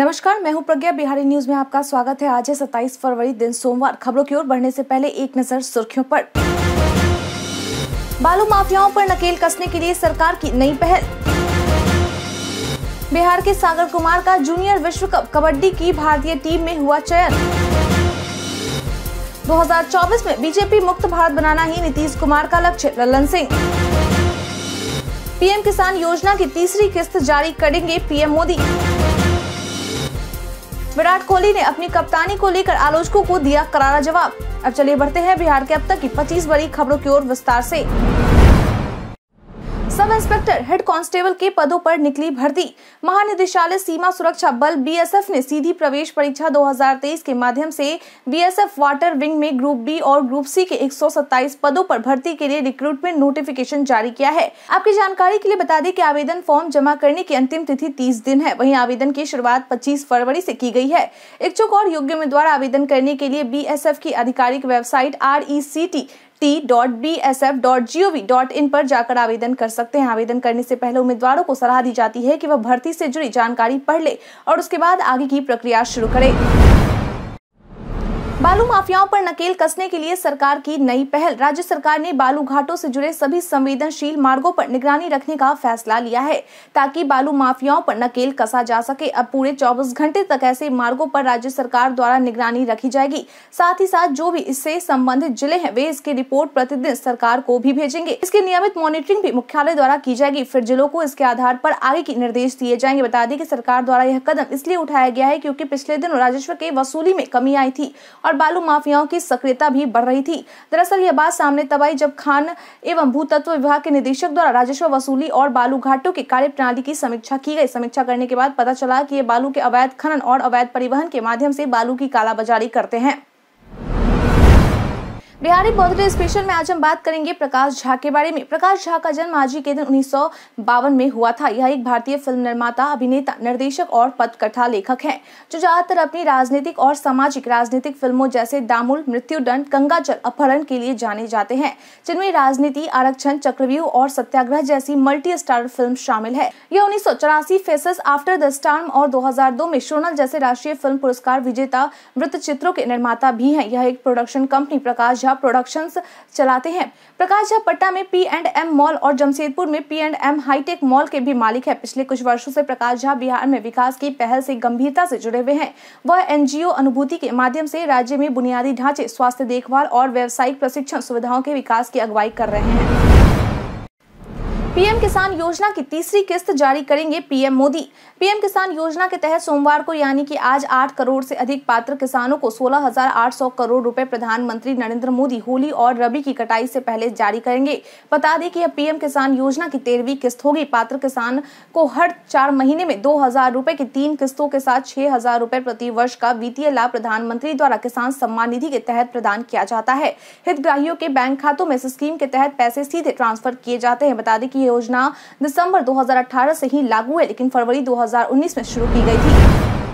नमस्कार मैं हूं प्रज्ञा बिहारी न्यूज में आपका स्वागत है आज है सत्ताईस फरवरी दिन सोमवार खबरों की ओर बढ़ने से पहले एक नजर सुर्खियों पर बालू माफियाओं पर नकेल कसने के लिए सरकार की नई पहल बिहार के सागर कुमार का जूनियर विश्व कप कबड्डी की भारतीय टीम में हुआ चयन 2024 में बीजेपी मुक्त भारत बनाना ही नीतीश कुमार का लक्ष्य ललन सिंह पीएम किसान योजना की तीसरी किस्त जारी करेंगे पीएम मोदी विराट कोहली ने अपनी कप्तानी को लेकर आलोचकों को दिया करारा जवाब अब चलिए बढ़ते हैं बिहार के अब तक की 25 बड़ी खबरों की ओर विस्तार से सब इंस्पेक्टर हेड कांस्टेबल के पदों पर निकली भर्ती महानिदेशालय सीमा सुरक्षा बल बीएसएफ ने सीधी प्रवेश परीक्षा 2023 के माध्यम से बीएसएफ वाटर विंग में ग्रुप बी और ग्रुप सी के 127 पदों पर भर्ती के लिए रिक्रूटमेंट नोटिफिकेशन जारी किया है आपकी जानकारी के लिए बता दें कि आवेदन फॉर्म जमा करने की अंतिम तिथि तीस दिन है वही आवेदन की शुरुआत पच्चीस फरवरी ऐसी की गयी है इच्छुक और योग्य उम्मीदवार आवेदन करने के लिए बी की आधिकारिक website R T dot B S F dot G O V dot in पर जाकर आवेदन कर सकते हैं आवेदन करने से पहले उम्मीदवारों को सलाह दी जाती है कि वह भर्ती से जुड़ी जानकारी पढ़ ले और उसके बाद आगे की प्रक्रिया शुरू करें बालू माफियाओं पर नकेल कसने के लिए सरकार की नई पहल राज्य सरकार ने बालू घाटों से जुड़े सभी संवेदनशील मार्गों पर निगरानी रखने का फैसला लिया है ताकि बालू माफियाओं पर नकेल कसा जा सके अब पूरे 24 घंटे तक ऐसे मार्गों पर राज्य सरकार द्वारा निगरानी रखी जाएगी साथ ही साथ जो भी इससे संबंधित जिले हैं वे इसकी रिपोर्ट प्रतिदिन सरकार को भी भेजेंगे इसकी नियमित मॉनिटरिंग भी मुख्यालय द्वारा की जाएगी फिर जिलों को इसके आधार पर आगे के निर्देश दिए जाएंगे बता दें कि सरकार द्वारा यह कदम इसलिए उठाया गया है क्योंकि पिछले दिन राजस्व के वसूली में कमी आई थी और बालू माफियाओं की सक्रियता भी बढ़ रही थी दरअसल यह बात सामने तब आई जब खान एवं भूतत्व विभाग के निदेशक द्वारा राजस्व वसूली और बालू घाटों की कार्य प्रणाली की समीक्षा की गई समीक्षा करने के बाद पता चला कि ये बालू के अवैध खनन और अवैध परिवहन के माध्यम से बालू की कालाबाजारी करते हैं बिहारी बर्थडे स्पेशल में आज हम बात करेंगे प्रकाश झा के बारे में प्रकाश झा का जन्म आज ही के दिन उन्नीस में हुआ था यह एक भारतीय फिल्म निर्माता अभिनेता निर्देशक और पथकथा लेखक हैं जो ज्यादातर अपनी राजनीतिक और सामाजिक राजनीतिक फिल्मों जैसे दामुल मृत्युदंड जल अपहरण के लिए जाने जाते हैं जिनमें राजनीति आरक्षण चक्रव्यूह और सत्याग्रह जैसी मल्टी स्टार फिल्म शामिल है यह उन्नीस फेसेस आफ्टर द स्टार्म और दो में सोनल जैसे राष्ट्रीय फिल्म पुरस्कार विजेता वृत्त चित्रों के निर्माता भी है यह एक production company Prakash Jha productions चलाते हैं प्रकाश झा पटना में पी एंड एम मॉल और जमशेदपुर में P and M hitech mall के भी मालिक है पिछले कुछ वर्षों से प्रकाश झा बिहार में विकास की पहल से गंभीरता से जुड़े हुए हैं वह एनजीओ अनुभूति के माध्यम से राज्य में बुनियादी ढांचे स्वास्थ्य देखभाल और व्यावसायिक प्रशिक्षण सुविधाओं के विकास की अगुवाई कर रहे हैं पीएम किसान योजना की तीसरी किस्त जारी करेंगे पीएम मोदी पीएम किसान योजना के तहत सोमवार को यानी कि आज 8 करोड़ से अधिक पात्र किसानों को 16,800 करोड़ रुपए प्रधानमंत्री नरेंद्र मोदी होली और रबी की कटाई से पहले जारी करेंगे बता दें कि यह पीएम किसान योजना की तेरहवीं किस्त होगी पात्र किसान को हर चार महीने में दो हजार की तीन किस्तों के साथ छह हजार प्रति वर्ष का वित्तीय लाभ प्रधानमंत्री द्वारा किसान सम्मान निधि के तहत प्रदान किया जाता है हितग्राहियों के बैंक खातों में इस स्कीम के तहत पैसे सीधे ट्रांसफर किए जाते हैं बता दें कि योजना दिसंबर 2018 से ही लागू है लेकिन फरवरी 2019 में शुरू की गई थी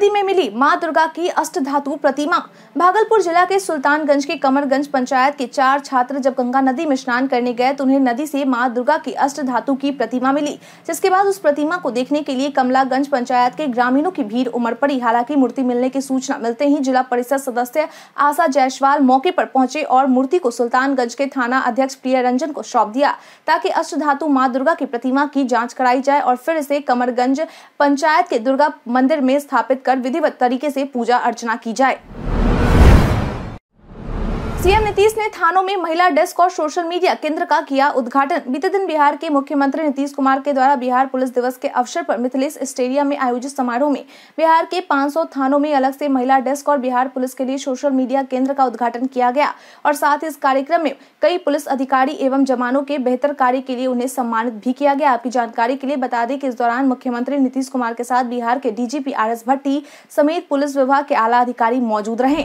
नदी में मिली मां दुर्गा की अष्ट धातु प्रतिमा भागलपुर जिला के सुल्तानगंज के कमरगंज पंचायत के चार छात्र जब गंगा नदी में स्नान करने गए तो उन्हें नदी से मां दुर्गा की अष्ट धातु की प्रतिमा मिली जिसके बाद उस प्रतिमा को देखने के लिए कमलागंज पंचायत के ग्रामीणों की भीड़ उमड़ पड़ी हालांकि मूर्ति मिलने की सूचना मिलते ही जिला परिषद सदस्य आशा जायसवाल मौके पर पहुंचे और मूर्ति को सुल्तानगंज के थाना अध्यक्ष प्रिय रंजन को सौंप दिया ताकि अष्ट धातु माँ दुर्गा की प्रतिमा की जाँच कराई जाए और फिर इसे कमरगंज पंचायत के दुर्गा मंदिर में स्थापित कर विधिवत तरीके से पूजा अर्चना की जाए सीएम नीतीश ने थानों में महिला डेस्क और सोशल मीडिया केंद्र का किया उद्घाटन बीते दिन बिहार के मुख्यमंत्री नीतीश कुमार के द्वारा बिहार पुलिस दिवस के अवसर पर मिथिलेश स्टेडियम में आयोजित समारोह में बिहार के 500 थानों में अलग से महिला डेस्क और बिहार पुलिस के लिए सोशल मीडिया केंद्र का उद्घाटन किया गया और साथ ही इस कार्यक्रम में कई पुलिस अधिकारी एवं जवानों के बेहतर कार्य के लिए उन्हें सम्मानित भी किया गया आपकी जानकारी के लिए बता दें कि इस दौरान मुख्यमंत्री नीतीश कुमार के साथ बिहार के डीजीपी आर एस भट्टी समेत पुलिस विभाग के आला अधिकारी मौजूद रहे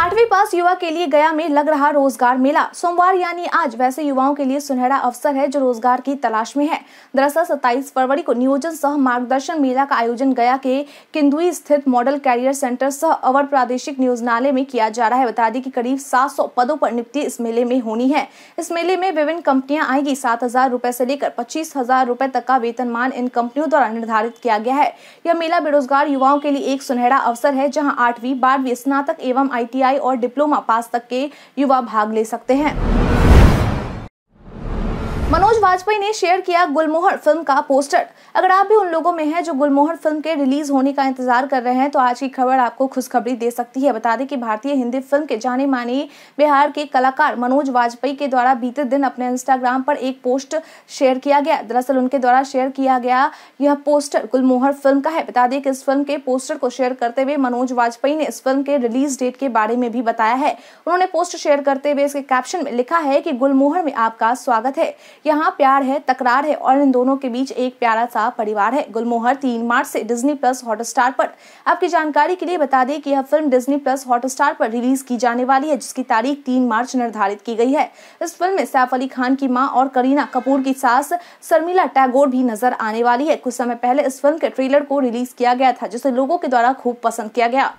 आठवीं पास युवा के लिए गया में लग रहा रोजगार मेला सोमवार यानी आज वैसे युवाओं के लिए सुनहरा अवसर है जो रोजगार की तलाश में है दरअसल 27 फरवरी को नियोजन सह मार्गदर्शन मेला का आयोजन गया के किंदुई स्थित मॉडल कैरियर सेंटर सह अवर प्रादेशिक नियोजनालय में किया जा रहा है बता दें कि करीब सात पदों पर नियुक्ति इस मेले में होनी है इस मेले में विभिन्न कंपनियां आएगी सात हजार से लेकर पच्चीस हजार तक का वेतनमान इन कंपनियों द्वारा निर्धारित किया गया है यह मेला बेरोजगार युवाओं के लिए एक सुनहरा अवसर है जहाँ आठवीं बारहवीं स्नातक एवं आई और डिप्लोमा पास तक के युवा भाग ले सकते हैं मनोज वाजपेयी ने शेयर किया गुलमोहर फिल्म का पोस्टर अगर आप भी उन लोगों में हैं जो गुलमोहर फिल्म के रिलीज होने का इंतजार कर रहे हैं तो आज की खबर आपको खुशखबरी दे सकती है बता दें कि भारतीय हिंदी फिल्म के जाने माने बिहार के कलाकार मनोज वाजपेयी के द्वारा बीते दिन अपने इंस्टाग्राम पर एक पोस्ट शेयर किया गया दरअसल उनके द्वारा शेयर किया गया यह पोस्टर गुलमोहर फिल्म का है बता दें कि इस फिल्म के पोस्टर को शेयर करते हुए मनोज वाजपेयी ने इस फिल्म के रिलीज डेट के बारे में भी बताया है उन्होंने पोस्ट शेयर करते हुए इसके कैप्शन में लिखा है कि गुलमोहर में आपका स्वागत है यहाँ प्यार है तकरार है और इन दोनों के बीच एक प्यारा सा परिवार है गुलमोहर तीन मार्च से डिज्नी प्लस हॉटस्टार पर आपकी जानकारी के लिए बता दें कि यह फिल्म डिज्नी प्लस हॉटस्टार पर रिलीज की जाने वाली है जिसकी तारीख तीन मार्च निर्धारित की गई है इस फिल्म में सैफ अली खान की माँ और करीना कपूर की सास शर्मिला टैगोर भी नजर आने वाली है कुछ समय पहले इस फिल्म के ट्रेलर को रिलीज किया गया था जिसे लोगों के द्वारा खूब पसंद किया गया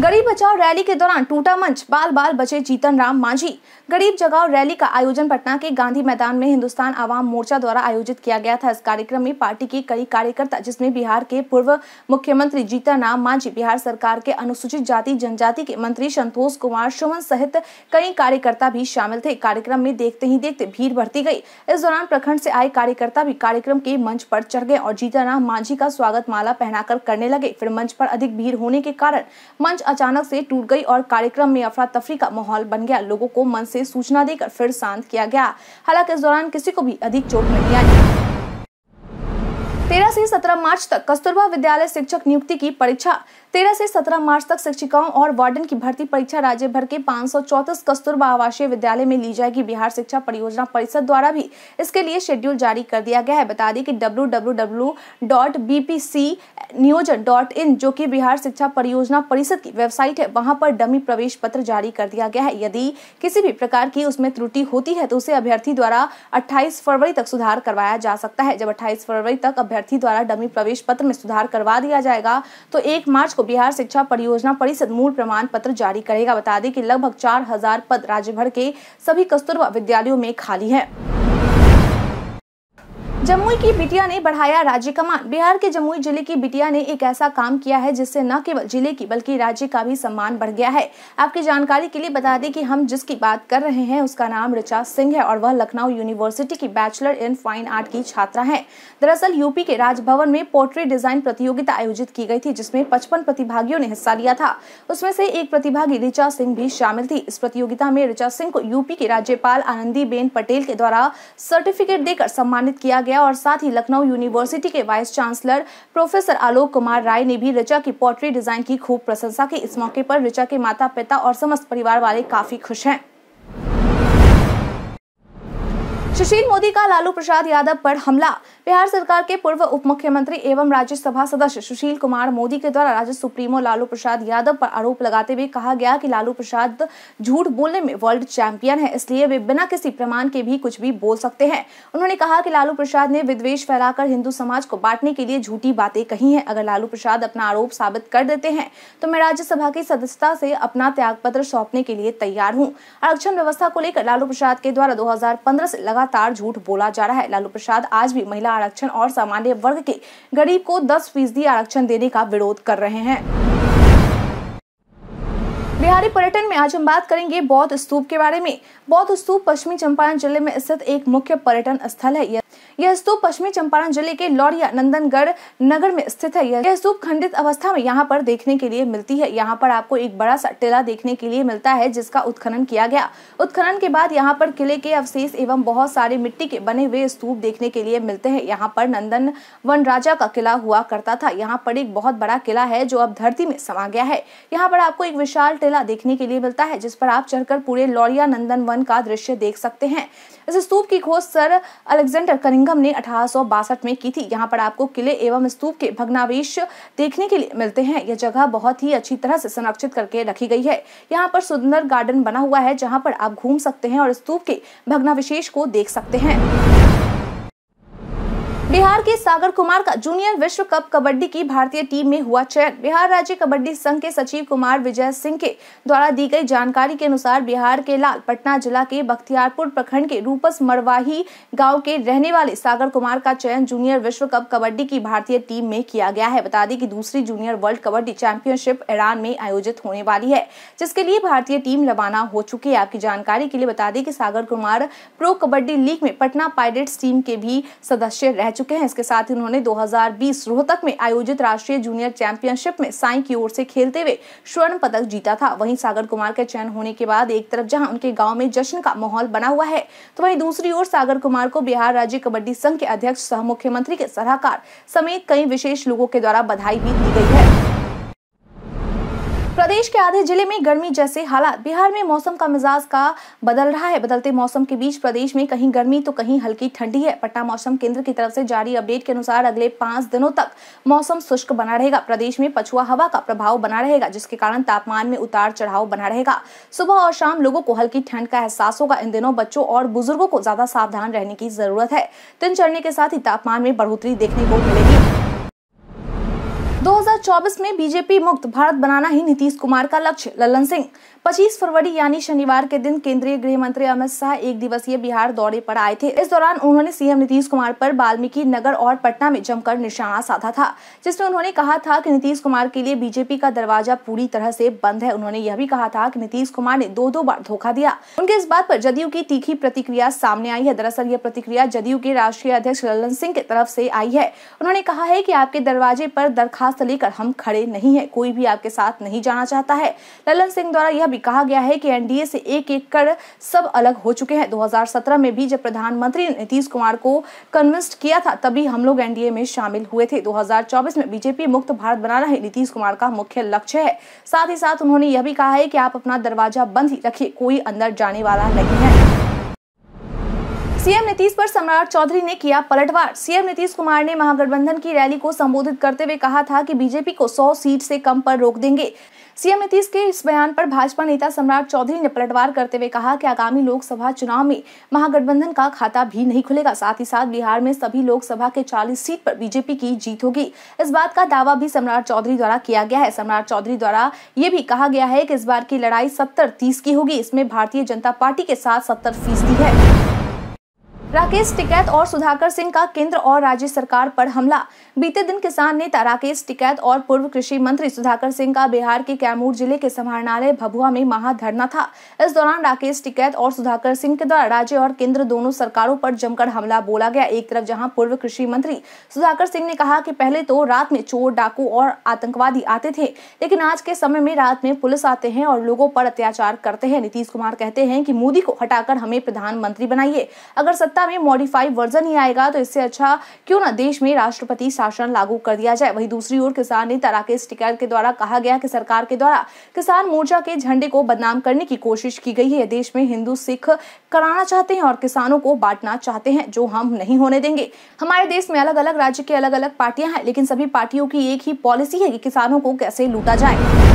गरीब बचाओ रैली के दौरान टूटा मंच बाल बाल बचे जीतन राम मांझी गरीब जगाओ रैली का आयोजन पटना के गांधी मैदान में हिंदुस्तान आवाम मोर्चा द्वारा आयोजित किया गया था इस कार्यक्रम में पार्टी के कई कार्यकर्ता जिसमें बिहार के पूर्व मुख्यमंत्री जीतन राम मांझी बिहार सरकार के अनुसूचित जाति जनजाति के मंत्री संतोष कुमार सुमन सहित कई कार्यकर्ता भी शामिल थे कार्यक्रम में देखते ही देखते भीड़ बढ़ती गयी इस दौरान प्रखंड ऐसी आए कार्यकर्ता भी कार्यक्रम के मंच पर चढ़ गए और जीतन राम मांझी का स्वागत माला पहनाकर करने लगे फिर मंच पर अधिक भीड़ होने के कारण मंच अचानक से टूट गई और कार्यक्रम में अफरा तफरी का माहौल बन गया लोगों को मन से सूचना देकर फिर शांत किया गया हालांकि इस दौरान किसी को भी अधिक चोट नहीं आई तेरह से सत्रह मार्च तक कस्तूरबा विद्यालय शिक्षक नियुक्ति की परीक्षा तेरह से सत्रह मार्च तक शिक्षिकाओं और वार्डन की भर्ती परीक्षा राज्य भर के पाँच कस्तूरबा आवासीय विद्यालय में ली जाएगी बिहार शिक्षा परियोजना परिषद द्वारा भी इसके लिए शेड्यूल जारी कर दिया गया है बता दें कि डब्ल्यू जो कि बिहार शिक्षा परियोजना परिषद की वेबसाइट है वहां पर डमी प्रवेश पत्र जारी कर दिया गया है यदि किसी भी प्रकार की उसमें त्रुटि होती है तो उसे अभ्यर्थी द्वारा 28 फरवरी तक सुधार करवाया जा सकता है जब 28 फरवरी तक अभ्यर्थी द्वारा डमी प्रवेश पत्र में सुधार करवा दिया जाएगा तो एक मार्च को बिहार शिक्षा परियोजना परिषद मूल प्रमाण पत्र जारी करेगा बता दें कि लगभग चार हजार पद राज्य भर के सभी कस्तूरबा विद्यालयों में खाली है जमुई की बिटिया ने बढ़ाया राज्य कमान बिहार के जमुई जिले की बिटिया ने एक ऐसा काम किया है जिससे न केवल जिले की बल्कि राज्य का भी सम्मान बढ़ गया है आपकी जानकारी के लिए बता दें कि हम जिसकी बात कर रहे हैं उसका नाम ऋचा सिंह है और वह लखनऊ यूनिवर्सिटी की बैचलर इन फाइन आर्ट की छात्रा है दरअसल यूपी के राजभवन में पोर्ट्री डिजाइन प्रतियोगिता आयोजित की गई थी जिसमें पचपन प्रतिभागियों ने हिस्सा लिया था उसमें से एक प्रतिभागी ऋचा सिंह भी शामिल थी इस प्रतियोगिता में ऋचा सिंह को यूपी के राज्यपाल आनंदी पटेल के द्वारा सर्टिफिकेट देकर सम्मानित किया गया है और साथ ही लखनऊ यूनिवर्सिटी के vice chancellor professor Alok Kumar Rai ने भी ऋचा की पोट्री डिजाइन की खूब प्रशंसा की इस मौके पर ऋचा के माता पिता और समस्त परिवार वाले काफी खुश हैं सुशील मोदी का लालू प्रसाद यादव पर हमला बिहार सरकार के पूर्व उप मुख्यमंत्री एवं राज्यसभा सदस्य सुशील कुमार मोदी के द्वारा राज्य सुप्रीमो लालू प्रसाद यादव पर आरोप लगाते हुए कहा गया कि लालू प्रसाद झूठ बोलने में वर्ल्ड चैंपियन है इसलिए वे बिना किसी प्रमाण के भी कुछ भी बोल सकते हैं उन्होंने कहा कि लालू प्रसाद ने विद्वेश फैलाकर हिंदू समाज को बांटने के लिए झूठी बातें कही है अगर लालू प्रसाद अपना आरोप साबित कर देते हैं तो मैं राज्यसभा की सदस्यता से अपना त्याग पत्र सौंपने के लिए तैयार हूँ आरक्षण व्यवस्था को लेकर लालू प्रसाद के द्वारा दो से लगातार लगातार झूठ बोला जा रहा है लालू प्रसाद आज भी महिला आरक्षण और सामान्य वर्ग के गरीब को दस फीसदी आरक्षण देने का विरोध कर रहे हैं बिहारी पर्यटन में आज हम बात करेंगे बौद्ध स्तूप के बारे में बौद्ध स्तूप पश्चिमी चंपारण जिले में स्थित एक मुख्य पर्यटन स्थल है यह स्तूप पश्चिमी चंपारण जिले के लौरिया नंदनगढ़ नगर में स्थित है यह स्तूप खंडित अवस्था में यहाँ पर देखने के लिए मिलती है यहाँ पर आपको एक बड़ा सा टिला देखने के लिए मिलता है जिसका उत्खनन किया गया उत्खनन के बाद यहाँ पर किले के अवशेष एवं बहुत सारे मिट्टी के बने हुए स्तूप देखने के लिए मिलते हैं यहाँ पर नंदन वन राजा का किला हुआ करता था यहाँ पर एक बहुत बड़ा किला है जो अब धरती में समा गया है यहाँ पर आपको एक विशाल टिला देखने के लिए मिलता है जिस पर आप चढ़कर पूरे लौरिया नंदन वन का दृश्य देख सकते हैं इस स्तूप की खोज सर अलेक्जेंडर करिंगम ने अठारह में की थी यहाँ पर आपको किले एवं स्तूप के भग्नावेश देखने के लिए मिलते हैं यह जगह बहुत ही अच्छी तरह से संरक्षित करके रखी गई है यहाँ पर सुंदर गार्डन बना हुआ है जहाँ पर आप घूम सकते हैं और स्तूप के भग्नाविशेष को देख सकते हैं बिहार के सागर कुमार का जूनियर विश्व कप कबड्डी की भारतीय टीम में हुआ चयन बिहार राज्य कबड्डी संघ के सचिव कुमार विजय सिंह के द्वारा दी गई जानकारी के अनुसार बिहार के लाल पटना जिला के बख्तियारपुर प्रखंड के रूपस मरवाही गांव के रहने वाले सागर कुमार का चयन जूनियर विश्व कप कबड्डी की भारतीय टीम में किया गया है बता दें की दूसरी junior world kabaddi championship Iran में आयोजित होने वाली है जिसके लिए भारतीय टीम रवाना हो चुकी है आपकी जानकारी के लिए बता दें की सागर कुमार प्रो कबड्डी लीग में पटना पायलट टीम के भी सदस्य रह चुके चुके हैं इसके साथ ही उन्होंने 2020 रोहतक में आयोजित राष्ट्रीय जूनियर चैंपियनशिप में साई की ओर से खेलते हुए स्वर्ण पदक जीता था वहीं सागर कुमार के चयन होने के बाद एक तरफ जहां उनके गांव में जश्न का माहौल बना हुआ है तो वहीं दूसरी ओर सागर कुमार को बिहार राज्य कबड्डी संघ के अध्यक्ष सह मुख्यमंत्री के सलाहकार समेत कई विशेष लोगों के द्वारा बधाई भी दी गई है प्रदेश के आधे जिले में गर्मी जैसे हालात बिहार में मौसम का मिजाज का बदल रहा है बदलते मौसम के बीच प्रदेश में कहीं गर्मी तो कहीं हल्की ठंडी है पटना मौसम केंद्र की तरफ से जारी अपडेट के अनुसार अगले पांच दिनों तक मौसम शुष्क बना रहेगा प्रदेश में पछुआ हवा का प्रभाव बना रहेगा जिसके कारण तापमान में उतार चढ़ाव बना रहेगा सुबह और शाम लोगों को हल्की ठंड का एहसास होगा इन दिनों बच्चों और बुजुर्गो को ज्यादा सावधान रहने की जरूरत है दिन चढ़ने के साथ ही तापमान में बढ़ोतरी देखने को मिलेगी 2024 में बीजेपी मुक्त भारत बनाना ही नीतीश कुमार का लक्ष्य ललन सिंह 25 फरवरी यानी शनिवार के दिन केंद्रीय गृह मंत्री अमित शाह एक दिवसीय बिहार दौरे पर आए थे इस दौरान उन्होंने सीएम नीतीश कुमार पर वाल्मीकि नगर और पटना में जमकर निशाना साधा था जिसमें उन्होंने कहा था की नीतीश कुमार के लिए बीजेपी का दरवाजा पूरी तरह से बंद है उन्होंने यह भी कहा था की नीतीश कुमार ने दो दो बार धोखा दिया उनके इस बात आरोप जदयू की तीखी प्रतिक्रिया सामने आई है दरअसल यह प्रतिक्रिया जदयू के राष्ट्रीय अध्यक्ष ललन सिंह की तरफ ऐसी आई है उन्होंने कहा है की आपके दरवाजे आरोप दरखास्त लेकर लेकर हम खड़े नहीं है कोई भी आपके साथ नहीं जाना चाहता है ललन सिंह द्वारा यह भी कहा गया है कि एनडीए से एक एक कर सब अलग हो चुके हैं 2017 में भी जब प्रधानमंत्री नीतीश कुमार को कन्विंस्ड किया था तभी हम लोग एनडीए में शामिल हुए थे दो में बीजेपी मुक्त भारत बनाना ही नीतीश कुमार का मुख्य लक्ष्य है साथ ही साथ उन्होंने यह भी कहा है कि आप अपना दरवाजा बंद ही रखिए कोई अंदर जाने वाला नहीं है सीएम नीतीश पर सम्राट चौधरी ने किया पलटवार सीएम नीतीश कुमार ने महागठबंधन की रैली को संबोधित करते हुए कहा था कि बीजेपी को 100 सीट से कम पर रोक देंगे सीएम नीतीश के इस बयान पर भाजपा नेता सम्राट चौधरी ने पलटवार करते हुए कहा कि आगामी लोकसभा चुनाव में महागठबंधन का खाता भी नहीं खुलेगा साथ ही साथ बिहार में सभी लोकसभा के 40 सीट पर बीजेपी की जीत होगी इस बात का दावा भी सम्राट चौधरी द्वारा किया गया है सम्राट चौधरी द्वारा ये भी कहा गया है की इस बार की लड़ाई सत्तर तीस की होगी इसमें भारतीय जनता पार्टी के साथ सत्तर फीसदी है राकेश टिकैत और सुधाकर सिंह का केंद्र और राज्य सरकार पर हमला बीते दिन किसान नेता राकेश टिकैत और पूर्व कृषि मंत्री सुधाकर सिंह का बिहार के कैमूर जिले के समाहरणालय भभुआ में महाधरना था इस दौरान राकेश टिकैत और सुधाकर सिंह के द्वारा राज्य और केंद्र दोनों सरकारों पर जमकर हमला बोला गया एक तरफ जहाँ पूर्व कृषि मंत्री सुधाकर सिंह ने कहा की पहले तो रात में चोर डाकू और आतंकवादी आते थे लेकिन आज के समय में रात में पुलिस आते हैं और लोगों पर अत्याचार करते हैं नीतीश कुमार कहते हैं की मोदी को हटाकर हमें प्रधानमंत्री बनाइए अगर सत्ता सत्ता में मॉडिफाइड वर्जन ही आएगा तो इससे अच्छा क्यों ना देश में राष्ट्रपति शासन लागू कर दिया जाए वही दूसरी ओर किसान नेता राकेश टिकैत के द्वारा कहा गया कि सरकार के द्वारा किसान मोर्चा के झंडे को बदनाम करने की कोशिश की गई है देश में हिंदू सिख कराना चाहते हैं और किसानों को बांटना चाहते हैं जो हम नहीं होने देंगे हमारे देश में अलग अलग राज्य के अलग अलग पार्टियां हैं लेकिन सभी पार्टियों की एक ही पॉलिसी है कि किसानों को कैसे लूटा जाए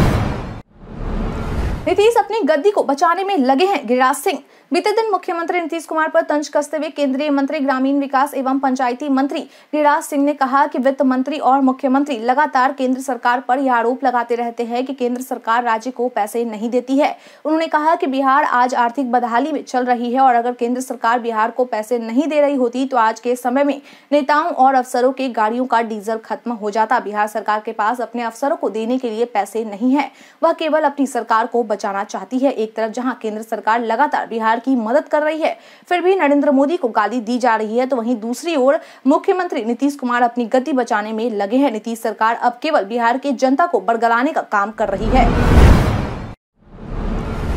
नीतीश अपनी गद्दी को बचाने में लगे हैं गिरिराज सिंह बीते दिन मुख्यमंत्री नीतीश कुमार पर तंज कसते हुए केंद्रीय मंत्री ग्रामीण विकास एवं पंचायती मंत्री गिरिराज सिंह ने कहा कि वित्त मंत्री और मुख्यमंत्री लगातार केंद्र सरकार पर यह आरोप लगाते रहते हैं कि केंद्र सरकार राज्य को पैसे नहीं देती है उन्होंने कहा कि बिहार आज आर्थिक बदहाली में चल रही है और अगर केंद्र सरकार बिहार को पैसे नहीं दे रही होती तो आज के समय में नेताओं और अफसरों के गाड़ियों का डीजल खत्म हो जाता बिहार सरकार के पास अपने अफसरों को देने के लिए पैसे नहीं है वह केवल अपनी सरकार को बचाना चाहती है एक तरफ जहाँ केंद्र सरकार लगातार बिहार की मदद कर रही है फिर भी नरेंद्र मोदी को गाली दी जा रही है तो वहीं दूसरी ओर मुख्यमंत्री नीतीश कुमार अपनी गति बचाने में लगे हैं नीतीश सरकार अब केवल बिहार की जनता को बरगलाने का काम कर रही है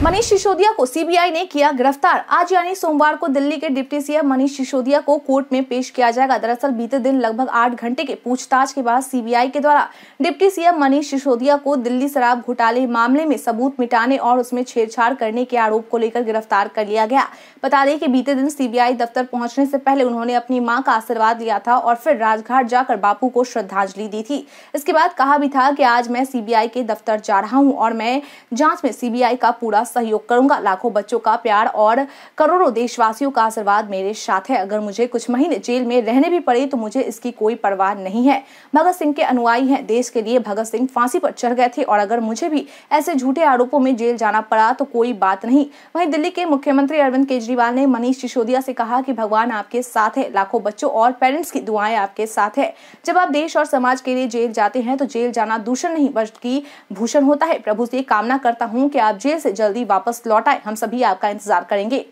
मनीष सिसोदिया को सीबीआई ने किया गिरफ्तार आज यानी सोमवार को दिल्ली के डिप्टी सीएम मनीष सिसोदिया को कोर्ट में पेश किया जाएगा दरअसल बीते दिन लगभग आठ घंटे के पूछताछ के बाद सीबीआई के द्वारा डिप्टी सीएम मनीष सिसोदिया को दिल्ली शराब घोटाले मामले में सबूत मिटाने और उसमें छेड़छाड़ करने के आरोप को लेकर गिरफ्तार कर लिया गया बता दें कि बीते दिन सीबीआई दफ्तर पहुंचने से पहले उन्होंने अपनी माँ का आशीर्वाद लिया था और फिर राजघाट जाकर बापू को श्रद्धांजलि दी थी इसके बाद कहा भी था कि आज मैं सीबीआई के दफ्तर जा रहा हूँ और मैं जाँच में सीबीआई का पूरा सहयोग करूंगा लाखों बच्चों का प्यार और करोड़ों देशवासियों का आशीर्वाद मेरे साथ है अगर मुझे कुछ महीने जेल में रहने भी पड़े तो मुझे इसकी कोई परवाह नहीं है भगत सिंह के अनुयायी हैं देश के लिए भगत सिंह फांसी पर चढ़ गए थे और अगर मुझे भी ऐसे झूठे आरोपों में जेल जाना पड़ा तो कोई बात नहीं वहीं दिल्ली के मुख्यमंत्री अरविंद केजरीवाल ने मनीष सिसोदिया से कहा कि भगवान आपके साथ है लाखों बच्चों और पेरेंट्स की दुआएं आपके साथ है जब आप देश और समाज के लिए जेल जाते हैं तो जेल जाना दूषण नहीं बल्कि भूषण होता है प्रभु से कामना करता हूँ कि आप जेल से जल्दी जल्दी वापस लौट आए हम सभी आपका इंतजार करेंगे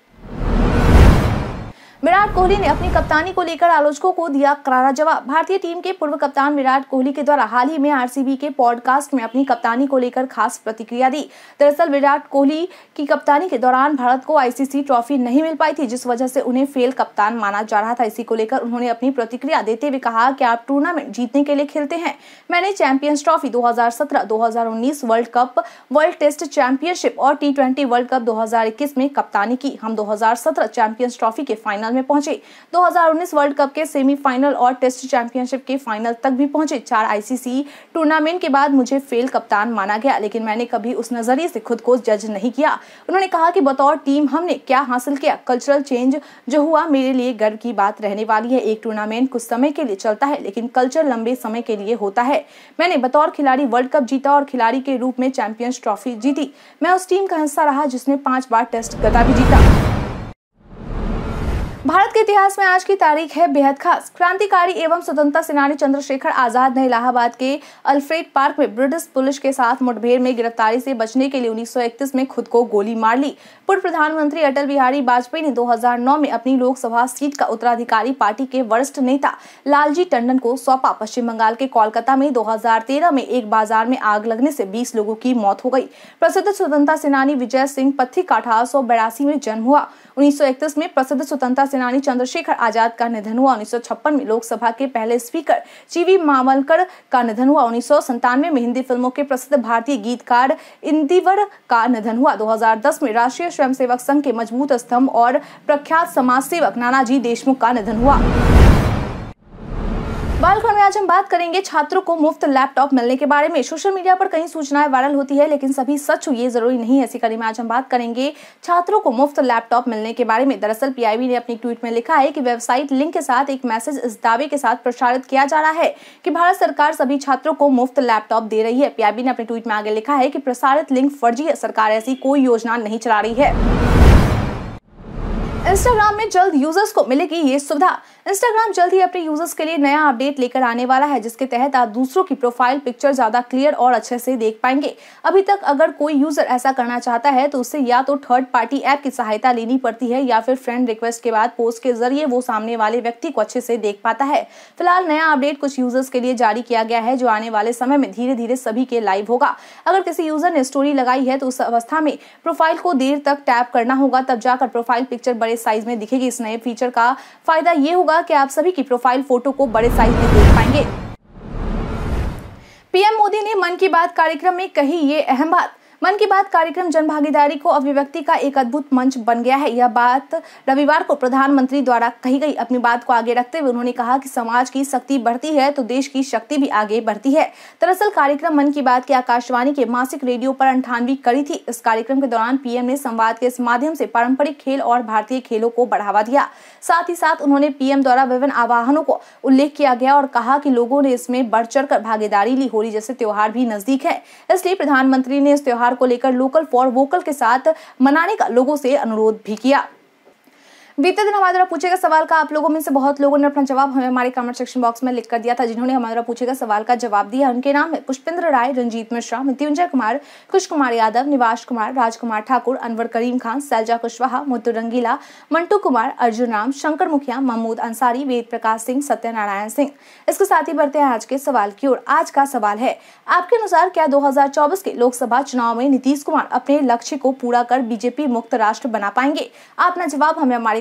विराट कोहली ने अपनी कप्तानी को लेकर आलोचकों को दिया करारा जवाब भारतीय टीम के पूर्व कप्तान विराट कोहली के द्वारा हाल ही में आरसीबी के पॉडकास्ट में अपनी कप्तानी को लेकर खास प्रतिक्रिया दी दरअसल विराट कोहली की कप्तानी के दौरान भारत को आईसीसी ट्रॉफी नहीं मिल पाई थी जिस वजह से उन्हें फेल कप्तान माना जा रहा था इसी को लेकर उन्होंने अपनी प्रतिक्रिया देते हुए कहा कि आप टूर्नामेंट जीतने के लिए खेलते हैं मैंने चैंपियंस ट्रॉफी दो हजार world cup world test championship और टी वर्ल्ड कप दो में कप्तानी की हम 2017 चैंपियंस ट्रॉफी के फाइनल में पहुंचे 2019 वर्ल्ड कप के सेमीफाइनल और टेस्ट चैंपियनशिप के फाइनल तक भी पहुंचे चार आईसीसी टूर्नामेंट के बाद मुझे फेल कप्तान माना गया लेकिन मैंने कभी उस नजरिए से खुद को जज नहीं किया उन्होंने कहा कि बतौर टीम हमने क्या हासिल किया कल्चरल चेंज जो हुआ मेरे लिए गर्व की बात रहने वाली है एक टूर्नामेंट कुछ समय के लिए चलता है लेकिन कल्चर लंबे समय के लिए होता है मैंने बतौर खिलाड़ी वर्ल्ड कप जीता और खिलाड़ी के रूप में चैंपियंस ट्रॉफी जीती मैं उस टीम का हिस्सा रहा जिसने पांच बार टेस्ट गता भी जीता भारत के इतिहास में आज की तारीख है बेहद खास क्रांतिकारी एवं स्वतंत्रता सेनानी चंद्रशेखर आजाद ने इलाहाबाद के अल्फ्रेड पार्क में ब्रिटिश पुलिस के साथ मुठभेड़ में गिरफ्तारी से बचने के लिए 1931 में खुद को गोली मार ली पूर्व प्रधानमंत्री अटल बिहारी वाजपेयी ने 2009 में अपनी लोकसभा सीट का उत्तराधिकारी पार्टी के वरिष्ठ नेता लालजी टंडन को सौंपा पश्चिम बंगाल के कोलकाता में दो में एक बाजार में आग लगने से बीस लोगों की मौत हो गई प्रसिद्ध स्वतंत्रता सेनानी विजय सिंह पत्थी का अठारह में जन्म हुआ उन्नीस में प्रसिद्ध स्वतंत्रता सेनानी चंद्रशेखर आजाद का निधन हुआ उन्नीस में लोकसभा के पहले स्पीकर चीवी मामलकर का निधन हुआ उन्नीस में हिंदी फिल्मों के प्रसिद्ध भारतीय गीतकार इंदिवर का निधन हुआ 2010 में राष्ट्रीय स्वयंसेवक संघ के मजबूत स्तंभ और प्रख्यात समाज सेवक नानाजी देशमुख का निधन हुआ बालखंड में आज हम बात करेंगे छात्रों को मुफ्त लैपटॉप मिलने के बारे में सोशल मीडिया पर कई सूचनाएं वायरल होती है लेकिन सभी सच ये जरूरी नहीं है इसी कड़ी में आज हम बात करेंगे छात्रों को मुफ्त लैपटॉप मिलने के बारे में दरअसल पीआईबी ने अपनी ट्वीट में लिखा है कि वेबसाइट लिंक के साथ एक मैसेज इस दावे के साथ प्रसारित किया जा रहा है कि भारत सरकार सभी छात्रों को मुफ्त लैपटॉप दे रही है पीआईबी ने अपने ट्वीट में आगे लिखा है की प्रसारित लिंक फर्जी है सरकार ऐसी कोई योजना नहीं चला रही है इंस्टाग्राम में जल्द यूजर्स को मिलेगी ये सुविधा इंस्टाग्राम जल्द ही अपने यूजर्स के लिए नया अपडेट लेकर आने वाला है जिसके तहत आप दूसरों की प्रोफाइल पिक्चर ज्यादा क्लियर और अच्छे से देख पाएंगे अभी तक अगर कोई यूजर ऐसा करना चाहता है तो उसे या तो थर्ड पार्टी ऐप की सहायता लेनी पड़ती है या फिर फ्रेंड रिक्वेस्ट के बाद पोस्ट के जरिए वो सामने वाले व्यक्ति को अच्छे से देख पाता है फिलहाल नया अपडेट कुछ यूजर्स के लिए जारी किया गया है जो आने वाले समय में धीरे धीरे सभी के लाइव होगा अगर किसी यूजर ने स्टोरी लगाई है तो उस अवस्था में प्रोफाइल को देर तक टैप करना होगा तब जाकर प्रोफाइल पिक्चर बड़े बड़े साइज में दिखेगी इस नए फीचर का फायदा ये होगा कि आप सभी की प्रोफाइल फोटो को बड़े साइज में देख पाएंगे पीएम मोदी ने मन की बात कार्यक्रम में कही ये अहम बात मन की बात कार्यक्रम जनभागीदारी को अभिव्यक्ति का एक अद्भुत मंच बन गया है यह बात रविवार को प्रधानमंत्री द्वारा कही गई अपनी बात को आगे रखते हुए उन्होंने कहा कि समाज की शक्ति बढ़ती है तो देश की शक्ति भी आगे बढ़ती है दरअसल कार्यक्रम मन की बात के आकाशवाणी के मासिक रेडियो पर अंठानवी कड़ी थी इस कार्यक्रम के दौरान पीएम ने संवाद के इस माध्यम से पारंपरिक खेल और भारतीय खेलों को बढ़ावा दिया साथ ही साथ उन्होंने पीएम द्वारा विभिन्न आवाहनों को उल्लेख किया गया और कहा कि लोगों ने इसमें बढ़ चढ़ भागीदारी ली होली जैसे त्योहार भी नजदीक है इसलिए प्रधानमंत्री ने इस त्योहार को लेकर लोकल फॉर वोकल के साथ मनाने का लोगों से अनुरोध भी किया बीते दिन हमारे द्वारा पूछे गए सवाल का आप लोगों में से बहुत लोगों ने अपना जवाब हमें हमारे कमेंट सेक्शन बॉक्स में लिख कर दिया था जिन्होंने हमारे द्वारा पूछे गए सवाल का जवाब दिया उनके नाम है पुष्पेंद्र राय रंजीत मिश्रा मृत्युंजय कुमार कुश कुमार यादव निवास कुमार राजकुमार ठाकुर अनवर करीम खान सैलजा कुशवाहा मुत्तु रंगीला मंटू कुमार अर्जुन राम शंकर मुखिया महमूद अंसारी वेद प्रकाश सिंह सत्यनारायण सिंह इसके साथ ही बढ़ते हैं आज के सवाल की ओर आज का सवाल है आपके अनुसार क्या दो के लोकसभा चुनाव में नीतीश कुमार अपने लक्ष्य को पूरा कर बीजेपी मुक्त राष्ट्र बना पाएंगे अपना जवाब हमें हमारे